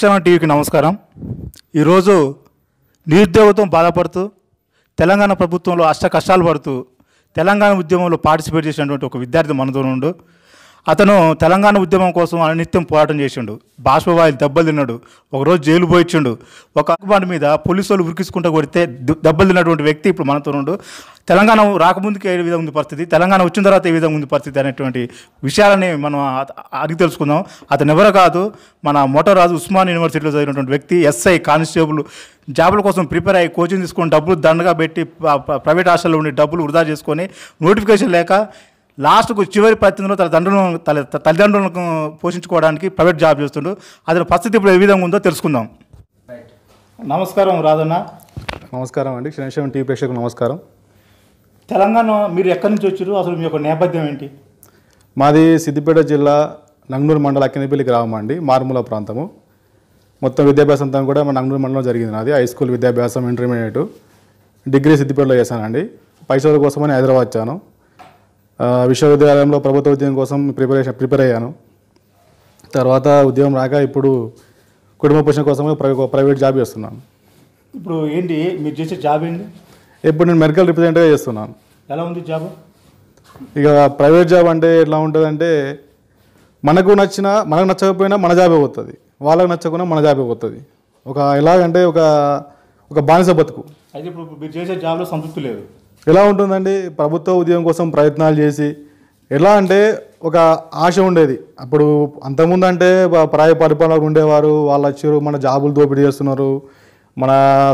శిక్షణ టీవీకి నమస్కారం ఈరోజు నిరుద్యోగంతో బాధపడుతూ తెలంగాణ ప్రభుత్వంలో అష్ట కష్టాలు పడుతూ తెలంగాణ ఉద్యమంలో పార్టిసిపేట్ చేసినటువంటి ఒక విద్యార్థి మనతో ఉండు అతను తెలంగాణ ఉద్యమం కోసం నిత్యం పోరాటం చేసిండు బాష్పవాయులు దెబ్బలు తిన్నాడు ఒకరోజు జైలు పోయిచ్చిండు ఒక అక్కబాటు మీద పోలీసు వాళ్ళు ఉరికించుకుంటూ కొడితే దెబ్బలు తిన్నటువంటి వ్యక్తి ఇప్పుడు మనతో ఉండు తెలంగాణ రాకముందుకు ఏ విధంగా ఉంది పరిస్థితి తెలంగాణ వచ్చిన తర్వాత ఏ విధంగా ఉంది పరిస్థితి అనేటువంటి విషయాలని మనం అడిగి తెలుసుకుందాం అతను ఎవరో కాదు మన మోటారాజు ఉస్మాన్ యూనివర్సిటీలో చదివినటువంటి వ్యక్తి ఎస్ఐ కానిస్టేబుల్ జాబుల కోసం ప్రిపేర్ అయ్యి కోచింగ్ తీసుకొని డబ్బులు దండగా పెట్టి ప్రైవేట్ హాస్టల్లో ఉండి డబ్బులు వృధా చేసుకొని నోటిఫికేషన్ లేక లాస్ట్కు చివరి పరిస్థితిలో తన తండ్రులను తన తల్లిదండ్రులను పోషించుకోవడానికి ప్రైవేట్ జాబ్ చేస్తుండ్రు అతని పరిస్థితి ఇప్పుడు ఏ విధంగా ఉందో తెలుసుకుందాం నమస్కారం రాధన్న నమస్కారం అండి క్షణశం టీవీ ప్రేక్షకులు నమస్కారం తెలంగాణ మీరు ఎక్కడి నుంచి వచ్చారు అసలు మీ యొక్క నేపథ్యం ఏంటి మాది సిద్దిపేట జిల్లా నంగనూరు మండల అక్కినపల్లి గ్రామం అండి మారుమూల ప్రాంతము మొత్తం విద్యాభ్యాసం అంతా కూడా మా నంగనూరు మండలం జరిగింది నాది హై స్కూల్ విద్యాభ్యాసం ఇంటర్మీడియట్ డిగ్రీ సిద్దిపేటలో చేశానండి పైసల కోసమని హైదరాబాద్ వచ్చాను విశ్వవిద్యాలయంలో ప్రభుత్వ ఉద్యోగం కోసం ప్రిపరేషన్ ప్రిపేర్ అయ్యాను తర్వాత ఉద్యోగం రాక ఇప్పుడు కుటుంబ పోషణ కోసమే ప్రైవేట్ జాబ్ చేస్తున్నాను ఇప్పుడు ఏంటి మీరు చేసే జాబ్ ఏంటి ఇప్పుడు నేను మెడికల్ రిప్రజెంటేటివ్గా చేస్తున్నాను ఎలా ఉంది జాబ్ ఇక ప్రైవేట్ జాబ్ అంటే ఎట్లా ఉంటుందంటే మనకు నచ్చిన మనకు నచ్చకపోయినా మన జాబే పోతుంది వాళ్ళకు నచ్చకున్నా మన జాబే పోతుంది ఒక ఎలాగంటే ఒక ఒక బానిస బతుకు అయితే ఇప్పుడు మీరు చేసే జాబ్లో సంతృప్తి లేదు ఎలా ఉంటుందండి ప్రభుత్వ ఉద్యోగం కోసం ప్రయత్నాలు చేసి ఎలా అంటే ఒక ఆశ ఉండేది అప్పుడు అంతకుముందు అంటే ప్రాయ పరిపాలనకు ఉండేవారు వాళ్ళు వచ్చారు మన జాబులు దోపిడీ చేస్తున్నారు మన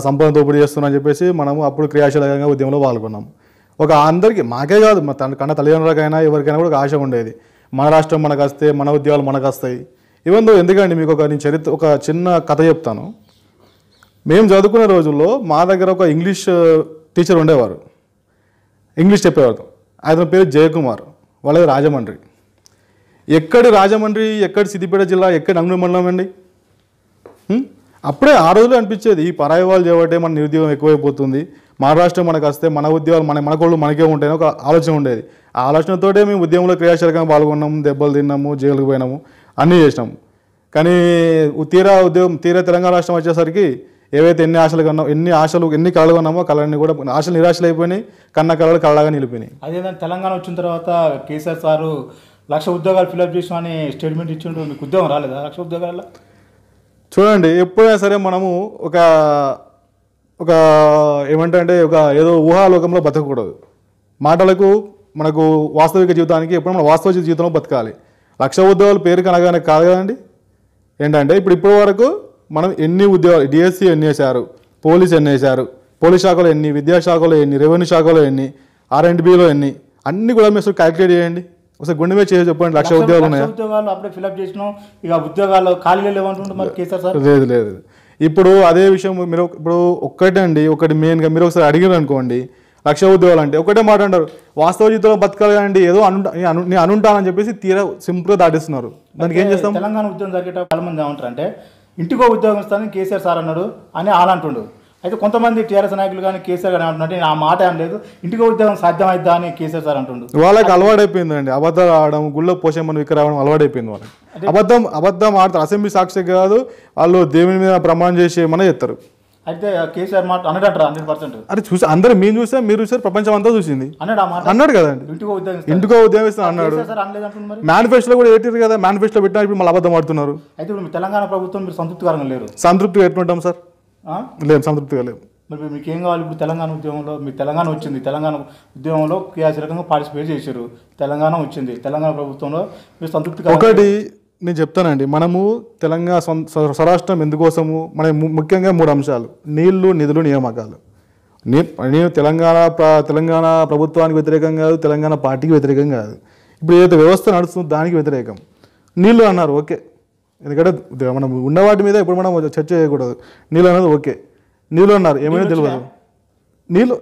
సంపద దోపిడీ చేస్తున్నారు అని చెప్పేసి మనము అప్పుడు క్రియాశీలకంగా ఉద్యమంలో పాల్గొన్నాం ఒక అందరికీ మాకే కాదు మా తన కన్న తల్లిదండ్రులకైనా ఎవరికైనా కూడా ఒక ఆశ ఉండేది మన రాష్ట్రం మనకు వస్తే మన ఉద్యోగాలు మనకు వస్తాయి ఇవన్నీ ఎందుకండి మీకు ఒక నేను చరిత్ర ఒక చిన్న కథ చెప్తాను మేము చదువుకునే రోజుల్లో మా దగ్గర ఒక ఇంగ్లీష్ టీచర్ ఉండేవారు ఇంగ్లీష్ చెప్పేవారు అతని పేరు జయకుమార్ వాళ్ళది రాజమండ్రి ఎక్కడి రాజమండ్రి ఎక్కడి సిద్దిపేట జిల్లా ఎక్కడి అంగుడి మండలం అండి అప్పుడే ఆ రోజులు అనిపించేది ఈ పరాయి వాళ్ళు చేయబట్టే మన నిరుద్యోగం ఎక్కువైపోతుంది మన రాష్ట్రం మనకు వస్తే మన ఉద్యోగాలు మన మన కోళ్ళు మనకే ఉంటాయని ఒక ఆలోచన ఉండేది ఆ ఆలోచనతోటే మేము ఉద్యమంలో క్రియాశీలకంగా పాల్గొన్నాము దెబ్బలు తిన్నాము జైలుకు పోయినాము అన్నీ చేసినాము కానీ తీరా ఉద్యోగం తీరా తెలంగాణ రాష్ట్రం వచ్చేసరికి ఏవైతే ఎన్ని ఆశలు కన్నా ఎన్ని ఆశలు ఎన్ని కళలు కొన్నామో కళ్ళని కూడా ఆశలు నిరాశలు అయిపోయినాయి కన్న కళలు కళగా నిలిపోయినాయి అదేవిధంగా తెలంగాణ వచ్చిన తర్వాత కేసీఆర్ సారు లక్ష ఉద్యోగాలు ఫిలప్ చేసామని స్టేట్మెంట్ ఇచ్చిండు మీకు ఉద్యోగం రాలేదా లక్ష ఉద్యోగాల చూడండి ఎప్పుడైనా సరే మనము ఒక ఒక ఏమంటే ఒక ఏదో ఊహాలోకంలో బతకకూడదు మాటలకు మనకు వాస్తవిక జీవితానికి ఎప్పుడు మన వాస్తవ జీవితంలో బతకాలి లక్ష ఉద్యోగాలు పేరు కనగానే కాదు కదండి ఏంటంటే ఇప్పుడు ఇప్పటి వరకు మనం ఎన్ని ఉద్యోగాలు డిఎస్సి e ఎన్ని వేశారు పోలీస్ ఎన్ని వేశారు పోలీస్ శాఖలో ఎన్ని విద్యాశాఖలో ఎన్ని రెవెన్యూ శాఖలో ఎన్ని ఆర్ఎండ్బిలో ఎన్ని అన్ని కూడా మీరు క్యాలిక్యులేట్ చేయండి ఒకసారి గుండె మీద చేసి చెప్పండి లక్ష ఉద్యోగాలు ఉన్నాయి ఉద్యోగాలు అప్పుడే ఫిల్అప్ చేసినాం ఇక ఉద్యోగాలు ఖాళీలు లేవంటుంటే లేదు లేదు ఇప్పుడు అదే విషయం మీరు ఇప్పుడు ఒక్కటే అండి ఒకటి మెయిన్గా మీరు ఒకసారి అడిగారు అనుకోండి లక్ష ఉద్యోగాలు అంటే ఒకటే మాట అంటారు వాస్తవ జీవితంలో బతకాలి అండి ఏదో అను నేను అనుంటానని చెప్పేసి తీరా సింపుల్గా దాటిస్తున్నారు దానికి ఏం చేస్తాం తెలంగాణ ఉద్యోగం జరిగేటప్పుడు చాలా మంది ఏమంటారు అంటే ఇంటికో ఉద్యోగం ఇస్తానని కేసీఆర్ సార్ అన్నాడు అని అలా అంటుండు అయితే కొంతమంది టీఆర్ఎస్ నాయకులు కానీ కేసీఆర్ కానీ అంటున్నట్టు నేను ఆ మాట ఏం లేదు ఇంటికో ఉద్యోగం సాధ్యమైద్దా అని కేసీఆర్ సార్ అంటుండు వాళ్ళకి అలవాడైపోయిందండి అబద్ధాలు ఆడడం గుళ్ళో పోషమని విక్ర రావడం అలవాడైపోయింది వాళ్ళకి అబద్ధం అబద్ధం ఆడతారు అసెంబ్లీ సాక్షి కాదు వాళ్ళు దేవుని మీద ప్రమాణం చేసి మన చెప్తారు అయితే కేసీఆర్ మాట అన్నట్టు హండ్రెడ్ పర్సెంట్ అరే చూసి అందరు మేము చూసా మీరు చూసారు ప్రపంచం అంతా చూసింది అన్నాడు అన్నాడు కదండి ఇంటికో ఉద్యోగం ఇంటికో ఉద్యోగం అన్నాడు మేనిఫెస్టో కూడా పెట్టారు కదా మేనిఫెస్టో పెట్టినా ఇప్పుడు మళ్ళీ అబద్ధం ఆడుతున్నారు అయితే ఇప్పుడు తెలంగాణ ప్రభుత్వం మీరు సంతృప్తికరంగా లేరు సంతృప్తి ఎట్లుంటాం సార్ లేదు సంతృప్తిగా లేదు మరి మీకు ఏం కావాలి ఇప్పుడు తెలంగాణ ఉద్యమంలో మీ తెలంగాణ వచ్చింది తెలంగాణ ఉద్యమంలో క్రియాశీలకంగా పార్టిసిపేట్ చేశారు తెలంగాణ వచ్చింది తెలంగాణ ప్రభుత్వంలో మీరు సంతృప్తి ఒకటి నేను చెప్తానండి మనము తెలంగాణ స్వరాష్ట్రం ఎందుకోసము మన ముఖ్యంగా మూడు అంశాలు నీళ్లు నిధులు నియామకాలు నేను తెలంగాణ తెలంగాణ ప్రభుత్వానికి వ్యతిరేకం కాదు తెలంగాణ పార్టీకి వ్యతిరేకం కాదు ఇప్పుడు ఏదైతే వ్యవస్థ నడుస్తుందో దానికి వ్యతిరేకం నీళ్ళు అన్నారు ఓకే ఎందుకంటే మనం ఉన్న వాటి మీద ఇప్పుడు మనం చర్చ చేయకూడదు నీళ్ళు అన్నది ఓకే నీళ్ళు అన్నారు ఏమైనా తెలియదు నీళ్ళు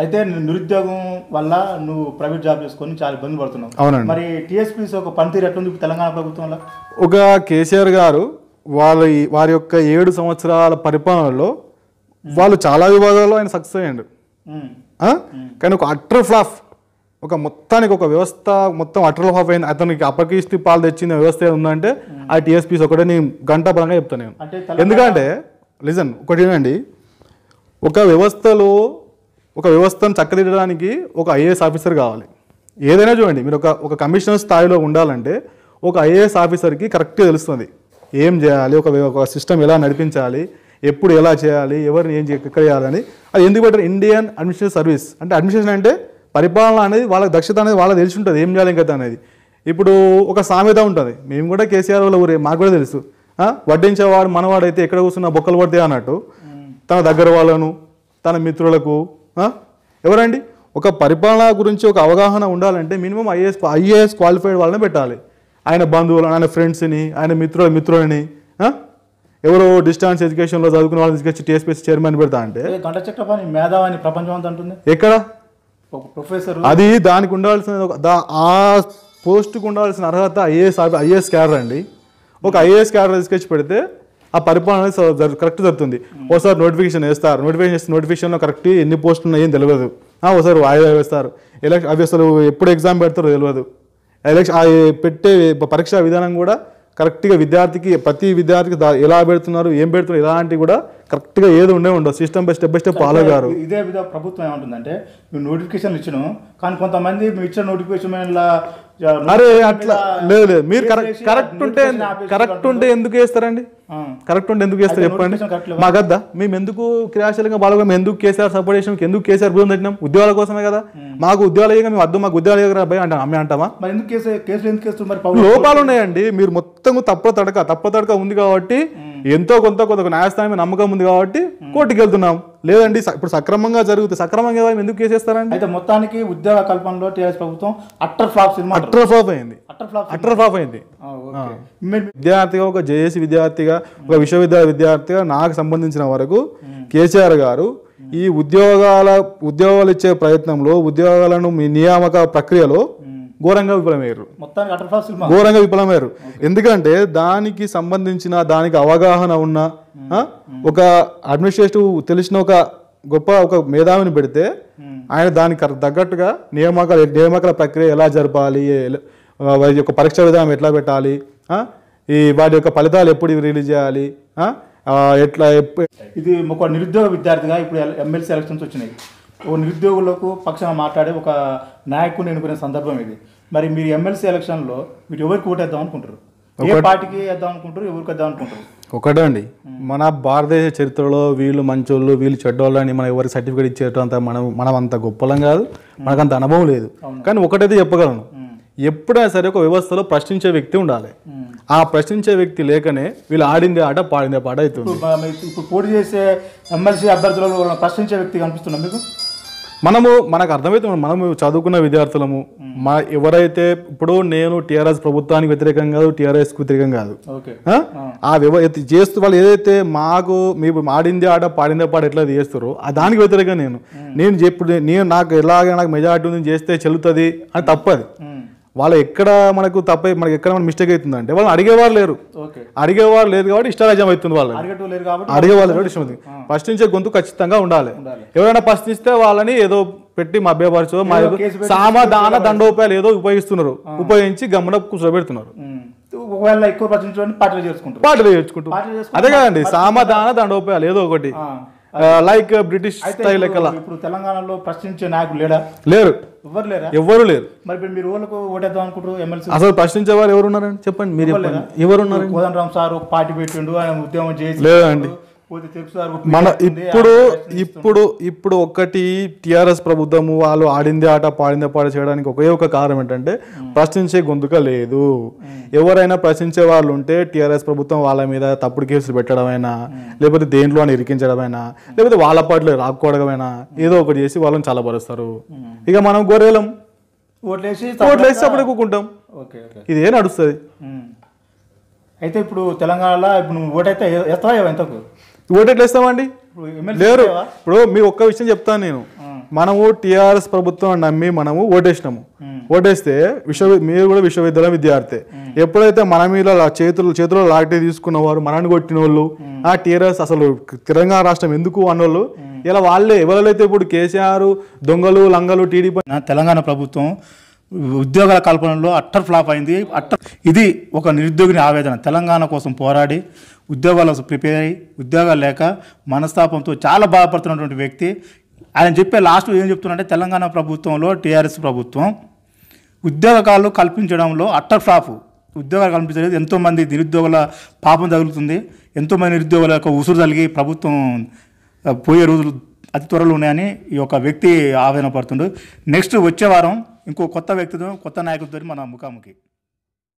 అయితే నిరుద్యోగం వల్ల నువ్వు ప్రైవేట్ జాబ్ చేసుకొని చాలా ఇబ్బంది పడుతున్నావు అవునండి మరి టీఎస్పీస్ ఒక పనితీరు ఎట్లుంది తెలంగాణ ప్రభుత్వంలో ఒక కేసీఆర్ గారు వాళ్ళ వారి యొక్క ఏడు సంవత్సరాల పరిపాలనలో వాళ్ళు చాలా విభాగాల్లో ఆయన సక్సెస్ అయ్యాడు కానీ ఒక అట్ర ఫ్లాఫ్ ఒక మొత్తానికి ఒక వ్యవస్థ మొత్తం అటర్ ఫ్లాఫ్ అయింది అతనికి అపకీర్తి పాలు తెచ్చిన వ్యవస్థ ఉందంటే ఆ టీఎస్పీస్ ఒకటే నేను బలంగా చెప్తాను నేను ఎందుకంటే లిజన్ ఒకటి ఏంటండి ఒక వ్యవస్థలో ఒక వ్యవస్థను చక్కదిద్దడానికి ఒక ఐఏఎస్ ఆఫీసర్ కావాలి ఏదైనా చూడండి మీరు ఒక ఒక కమిషనర్ స్థాయిలో ఉండాలంటే ఒక ఐఏఎస్ ఆఫీసర్కి కరెక్ట్గా తెలుస్తుంది ఏం చేయాలి ఒక ఒక సిస్టమ్ ఎలా నడిపించాలి ఎప్పుడు ఎలా చేయాలి ఎవరిని ఏం ఎక్కడ చేయాలని అది ఎందుకు పెట్టారు ఇండియన్ అడ్మినిస్ట్రేషన్ సర్వీస్ అంటే అడ్మినిస్ట్రేషన్ అంటే పరిపాలన అనేది వాళ్ళకి దక్షత అనేది వాళ్ళకి తెలిసి ఉంటుంది ఏం చేయాలి ఇంకా అనేది ఇప్పుడు ఒక సామెత ఉంటుంది మేము కూడా కేసీఆర్ వాళ్ళ ఊరే మాకు కూడా తెలుసు వడ్డించేవాడు మనవాడైతే ఎక్కడ కూర్చున్న బొక్కలు పడితే అన్నట్టు తన దగ్గర వాళ్ళను తన మిత్రులకు ఎవరండి ఒక పరిపాలన గురించి ఒక అవగాహన ఉండాలంటే మినిమం ఐఏఎస్ ఐఏఎస్ క్వాలిఫైడ్ వాళ్ళని పెట్టాలి ఆయన బంధువులు ఆయన ఫ్రెండ్స్ని ఆయన మిత్రుల మిత్రులని ఎవరో డిస్టాన్స్ ఎడ్యుకేషన్లో చదువుకున్న వాళ్ళని తీసుకొచ్చి టీఎస్పీఎస్ చైర్మన్ పెడతా అంటే ప్రపంచం ఎక్కడ ప్రొఫెసర్ అది దానికి ఉండాల్సిన ఆ పోస్ట్కి ఉండాల్సిన అర్హత ఐఏఎస్ ఐఏఎస్ క్యాడర్ అండి ఒక ఐఏఎస్ క్యాడర్ తీసుకొచ్చి పెడితే ఆ పరిపాలన కరెక్ట్ జరుగుతుంది ఒకసారి నోటిఫికేషన్ వేస్తారు నోటిఫికేషన్ చేస్తే నోటిఫికేషన్లో కరెక్ట్ ఎన్ని పోస్టులు ఉన్నాయని తెలియదు ఒకసారి వాయిదా వేస్తారు ఎలక్షన్ అవి అసలు ఎప్పుడు ఎగ్జామ్ పెడతారో తెలియదు ఎలక్షన్ పెట్టే పరీక్షా విధానం కూడా కరెక్ట్గా విద్యార్థికి ప్రతి విద్యార్థికి ఎలా పెడుతున్నారు ఏం పెడుతున్నారు ఇలాంటివి కూడా కరెక్ట్గా ఏది ఉండే ఉండదు system by step by step follow గారు ఇదే విధంగా ప్రభుత్వం ఏమంటుందంటే మేము నోటిఫికేషన్ ఇచ్చినాం కానీ కొంతమంది మేము ఇచ్చిన నోటిఫికేషన్ అరే అట్లా లేదు లేదు మీరు కరెక్ట్ కరెక్ట్ ఉంటే కరెక్ట్ ఉంటే ఎందుకు వేస్తారండి కరెక్ట్ ఉంటే ఎందుకు చేస్తారు చెప్పండి మాకు అద్దా మేము ఎందుకు క్రియాశీలంగా మేము ఎందుకు కేసీఆర్ సపోర్ట్ చేసాం ఎందుకు కేసీఆర్ భూమి తట్టినాం ఉద్యోగాల కోసమే కదా మాకు ఉద్యోగాలు ఇక మేము అద్దు మాకు ఉద్యోగాలు ఇక భయ అంటాం అమ్మే అంటామా లోపాలు ఉన్నాయండి మీరు మొత్తం తప్ప తడక తప్ప తడక ఉంది కాబట్టి ఎంతో కొంత కొంత న్యాయస్థానం నమ్మకం ఉంది కాబట్టి కోర్టుకి వెళ్తున్నాం లేదండి ఇప్పుడు సక్రమంగా జరుగుతుంది సక్రమంగా ఎందుకు కేసేస్తారండి అయితే మొత్తానికి ఉద్యోగ కల్పనలో టీఆర్ఎస్ ప్రభుత్వం utter flop cinema utter flop అయింది అట్టర్ ఫ్లాప్ అయింది విద్యార్థిగా ఒక జేఏసీ విద్యార్థిగా ఒక విశ్వవిద్యాలయ విద్యార్థిగా నాకు సంబంధించిన వరకు కేసీఆర్ గారు ఈ ఉద్యోగాల ఉద్యోగాలు ఇచ్చే ప్రయత్నంలో ఉద్యోగాలను నియామక ప్రక్రియలో ఘోరంగా విఫలమయ్యారు ఘోరంగా విఫలమయ్యారు ఎందుకంటే దానికి సంబంధించిన దానికి అవగాహన ఉన్న ఒక అడ్మినిస్ట్రేటివ్ తెలిసిన ఒక గొప్ప ఒక మేధావిని పెడితే ఆయన దానికి తగ్గట్టుగా నియామక నియామకాల ప్రక్రియ ఎలా జరపాలి వారి యొక్క పరీక్ష విధానం ఎట్లా పెట్టాలి ఈ వాటి యొక్క ఫలితాలు ఎప్పుడు రిలీజ్ చేయాలి ఎట్లా ఇది ఒక నిరుద్యోగ విద్యార్థిగా ఇప్పుడు ఎమ్మెల్సీ ఎలక్షన్స్ వచ్చినాయి ఓ నిరుద్యోగులకు పక్షంగా మాట్లాడే ఒక నాయకుని ఎన్నుకునే సందర్భం ఇది మరి మీరు ఎమ్మెల్సీ ఎలక్షన్లో మీరు ఎవరికి ఓటేద్దాం అనుకుంటారు ఏ పార్టీకి వేద్దాం అనుకుంటారు ఎవరికి వేద్దాం అనుకుంటారు ఒకటే అండి మన భారతదేశ చరిత్రలో వీళ్ళు మంచోళ్ళు వీళ్ళు చెడ్డోళ్ళు అని మనం ఎవరికి సర్టిఫికేట్ ఇచ్చేటం అంత మనం మనం అంత గొప్పలం కాదు మనకు అంత అనుభవం లేదు కానీ ఒకటైతే చెప్పగలను ఎప్పుడైనా సరే ఒక వ్యవస్థలో ప్రశ్నించే వ్యక్తి ఉండాలి ఆ ప్రశ్నించే వ్యక్తి లేకనే వీళ్ళు ఆడిందే ఆట పాడిందే పాట అవుతుంది ఇప్పుడు పోటీ చేసే ఎమ్మెల్సీ అభ్యర్థులలో ప్రశ్నించే వ్యక్తి కనిపిస్తున్నాం మీకు మనము మనకు అర్థమవుతుంది మనము చదువుకున్న విద్యార్థులము మా ఎవరైతే ఇప్పుడు నేను టీఆర్ఎస్ ప్రభుత్వానికి వ్యతిరేకం కాదు టీఆర్ఎస్ వ్యతిరేకం కాదు ఆ చేస్తూ వాళ్ళు ఏదైతే మాకు మీరు ఆడిందే ఆట పాడిందే పాట ఎట్లా చేస్తారో ఆ దానికి వ్యతిరేకంగా నేను నేను ఇప్పుడు నేను నాకు ఎలాగ నాకు మెజార్టీ ఉంది చేస్తే చెల్లుతుంది అని తప్పదు వాళ్ళు ఎక్కడ మనకు తప్ప మనకి ఎక్కడ మన మిస్టేక్ అవుతుంది అంటే వాళ్ళు అడిగేవారు లేరు అడిగేవారు లేదు కాబట్టి ఇష్టరాజ్యం అవుతుంది వాళ్ళు అడిగేవాళ్ళు లేరు ఇష్టం ఫస్ట్ నుంచే గొంతు ఖచ్చితంగా ఉండాలి ఎవరైనా ప్రశ్నిస్తే వాళ్ళని ఏదో పెట్టి మభ్యపరచో మా సామాధాన దండోపాయాలు ఏదో ఉపయోగిస్తున్నారు ఉపయోగించి గమన కూర్చోబెడుతున్నారు ఎక్కువ పాటలు చేసుకుంటారు పాటలు చేసుకుంటారు అదే కదండి సామాధాన దండోపాయాలు ఏదో ఒకటి లైక్ బ్రిటిష్ స్టైల్ ఇప్పుడు తెలంగాణలో ప్రశ్నించే నాయకులు లేడా లేరు ఎవరు లేరు ఎవరు లేరు మరి మీరు ఓళ్ళకు ఓటేద్దాం అనుకుంటారు ఎమ్మెల్సీ అసలు ప్రశ్నించే వారు ఎవరు ఉన్నారని చెప్పండి మీరు ఎవరు ఉన్నారు కోదండరామ్ సార్ పార్టీ పెట్టిండు ఆయన ఉద్యమం చేసి లేదండి మన ఇప్పుడు ఇప్పుడు ఇప్పుడు ఒక్కటి టిఆర్ఎస్ ప్రభుత్వము వాళ్ళు ఆడింది ఆట పాడింది పాట చేయడానికి ఒకే ఒక కారణం ఏంటంటే ప్రశ్నించే గొంతుక లేదు ఎవరైనా ప్రశ్నించే వాళ్ళు ఉంటే టిఆర్ఎస్ ప్రభుత్వం వాళ్ళ మీద తప్పుడు కేసులు పెట్టడమైనా లేకపోతే దేంట్లో అని ఇరికించడమైనా లేకపోతే వాళ్ళ పాటలు రాకపోవడమైనా ఏదో ఒకటి చేసి వాళ్ళని చల్లబరుస్తారు ఇక మనం గొర్రెలం ఓట్లేసి ఓట్లేసి అప్పుడు కూకుంటాం ఇదే నడుస్తుంది అయితే ఇప్పుడు తెలంగాణలో ఇప్పుడు నువ్వు ఓటైతే ఎంత ఎంతకు ఓటు ఎట్లా ఇస్తామండి లేరు ఇప్పుడు మీరు ఒక్క విషయం చెప్తాను నేను మనము టిఆర్ఎస్ ప్రభుత్వం నమ్మి మనము ఓటేసినాము ఓటేస్తే విశ్వ మీరు కూడా విశ్వవిద్యాలయం విద్యార్థి ఎప్పుడైతే మన మీద చేతులు చేతుల్లో లాటరీ తీసుకున్న వారు మనని కొట్టిన వాళ్ళు ఆ టీఆర్ఎస్ అసలు తెలంగాణ రాష్ట్రం ఎందుకు అన్నోళ్ళు ఇలా వాళ్ళే ఎవరైతే ఇప్పుడు కేసీఆర్ దొంగలు లంగలు టీడీపీ తెలంగాణ ప్రభుత్వం ఉద్యోగాల కల్పనలో అట్టర్ ఫ్లాప్ అయింది అట్టర్ ఇది ఒక నిరుద్యోగిని ఆవేదన తెలంగాణ కోసం పోరాడి ఉద్యోగాల కోసం ప్రిపేర్ అయ్యి ఉద్యోగాలు లేక మనస్తాపంతో చాలా బాధపడుతున్నటువంటి వ్యక్తి ఆయన చెప్పే లాస్ట్ ఏం చెప్తున్నారంటే తెలంగాణ ప్రభుత్వంలో టీఆర్ఎస్ ప్రభుత్వం ఉద్యోగాలు కల్పించడంలో అట్టర్ ఫ్లాప్ ఉద్యోగాలు కల్పించలేదు ఎంతోమంది నిరుద్యోగుల పాపం తగులుతుంది ఎంతోమంది నిరుద్యోగుల యొక్క ఉసురు తగిలి ప్రభుత్వం పోయే రోజులు అతి త్వరలో ఉన్నాయని ఈ యొక్క వ్యక్తి ఆవేదన పడుతుండు నెక్స్ట్ వచ్చే వారం ఇంకో కొత్త వ్యక్తిత్వం కొత్త నాయకుడితో మన ముఖాముఖి